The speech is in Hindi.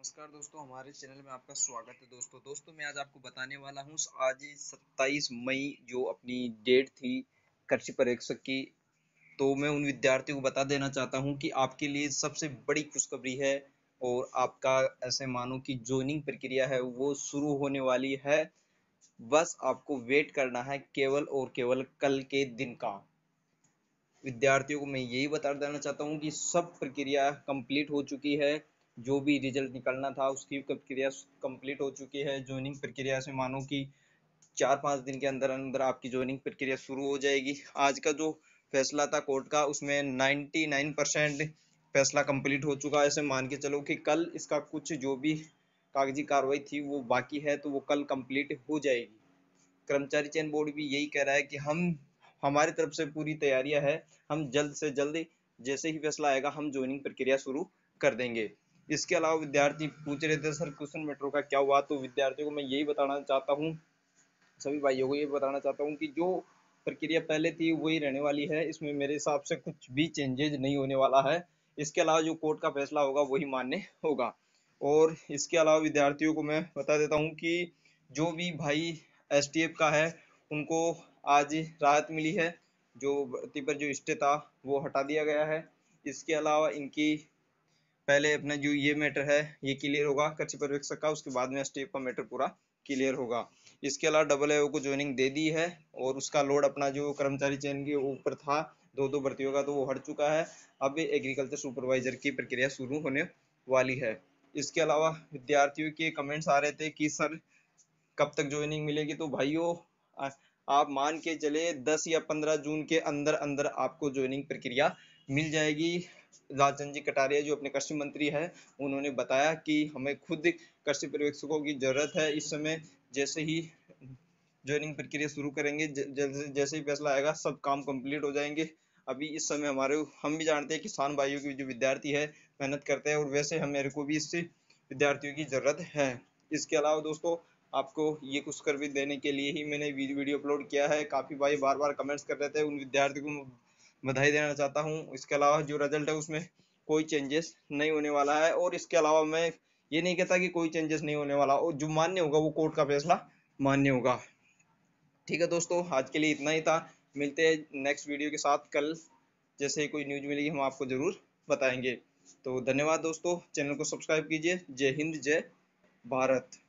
नमस्कार दोस्तों हमारे चैनल में आपका स्वागत है दोस्तों दोस्तों मैं आज आपको बताने वाला हूँ आज 27 मई जो अपनी डेट थी कृषि परीक्षक की तो मैं उन विद्यार्थियों को बता देना चाहता हूँ कि आपके लिए सबसे बड़ी खुशखबरी है और आपका ऐसे मानो कि ज्वाइनिंग प्रक्रिया है वो शुरू होने वाली है बस आपको वेट करना है केवल और केवल कल के दिन का विद्यार्थियों को मैं यही बता देना चाहता हूँ कि सब प्रक्रिया कंप्लीट हो चुकी है जो भी रिजल्ट निकलना था उसकी प्रक्रिया कंप्लीट हो चुकी है ज्वाइनिंग प्रक्रिया से मानो कि चार पाँच दिन के अंदर अंदर आपकी ज्वाइनिंग प्रक्रिया शुरू हो जाएगी आज का जो फैसला था कोर्ट का उसमें नाइन्टी नाइन परसेंट फैसला कंप्लीट हो चुका है ऐसे मान के चलो कि कल इसका कुछ जो भी कागजी कार्रवाई थी वो बाकी है तो वो कल कंप्लीट हो जाएगी कर्मचारी चयन बोर्ड भी यही कह रहा है कि हम हमारी तरफ से पूरी तैयारियां है हम जल्द से जल्द जैसे ही फैसला आएगा हम ज्वाइनिंग प्रक्रिया शुरू कर देंगे इसके अलावा विद्यार्थी पूछ रहे थे सर क्वेश्चन मेट्रो का क्या हुआ तो विद्यार्थियों को मैं यही बताना चाहता हूँ सभी भाइयों को ये बताना चाहता हूँ कि जो प्रक्रिया पहले थी वही रहने वाली है इसमें मेरे हिसाब से कुछ भी चेंजेज नहीं होने वाला है इसके अलावा जो कोर्ट का फैसला होगा वही मान्य होगा और इसके अलावा विद्यार्थियों को मैं बता देता हूँ कि जो भी भाई एस का है उनको आज राहत मिली है जो भर्ती पर जो स्टे था वो हटा दिया गया है इसके अलावा इनकी पहले अपना जो ये मैटर है ये क्लियर होगा कच्छ का उसके बाद में स्टेप का मैटर पूरा क्लियर होगा इसके अलावा डबल एओ को ज्वाइनिंग दे दी है और उसका लोड अपना जो कर्मचारी चयन के ऊपर था दो दो भर्तियों का तो वो हट चुका है अब एग्रीकल्चर सुपरवाइजर की प्रक्रिया शुरू होने वाली है इसके अलावा विद्यार्थियों के कमेंट्स आ रहे थे कि सर कब तक ज्वाइनिंग मिलेगी तो भाइयों आप मान के चले 10 या 15 जून के अंदर अंदर आपको ज्वाइनिंग प्रक्रिया मिल जाएगी लालचंद जी कटारिया जो अपने कृषि मंत्री है उन्होंने बताया कि हमें खुद कृषि पर्यवेक्षकों की जरूरत है इस समय जैसे ही ज्वाइनिंग प्रक्रिया शुरू करेंगे जैसे जैसे ही फैसला आएगा सब काम कंप्लीट हो जाएंगे अभी इस समय हमारे हम भी जानते हैं किसान भाइयों की जो विद्यार्थी है मेहनत करते हैं और वैसे हम मेरे को भी इससे विद्यार्थियों की ज़रूरत है इसके अलावा दोस्तों आपको ये कुछ कर भी देने के लिए ही मैंने वीडियो अपलोड किया है काफ़ी भाई बार बार कमेंट्स कर रहे थे उन विद्यार्थियों को बधाई देना चाहता हूँ इसके अलावा जो रिजल्ट है उसमें कोई चेंजेस नहीं होने वाला है और इसके अलावा मैं ये नहीं कहता कि कोई चेंजेस नहीं होने वाला और जो मान्य होगा वो कोर्ट का फैसला मान्य होगा ठीक है दोस्तों आज के लिए इतना ही था मिलते हैं नेक्स्ट वीडियो के साथ कल जैसे ही कोई न्यूज मिलेगी हम आपको जरूर बताएंगे तो धन्यवाद दोस्तों चैनल को सब्सक्राइब कीजिए जय हिंद जय भारत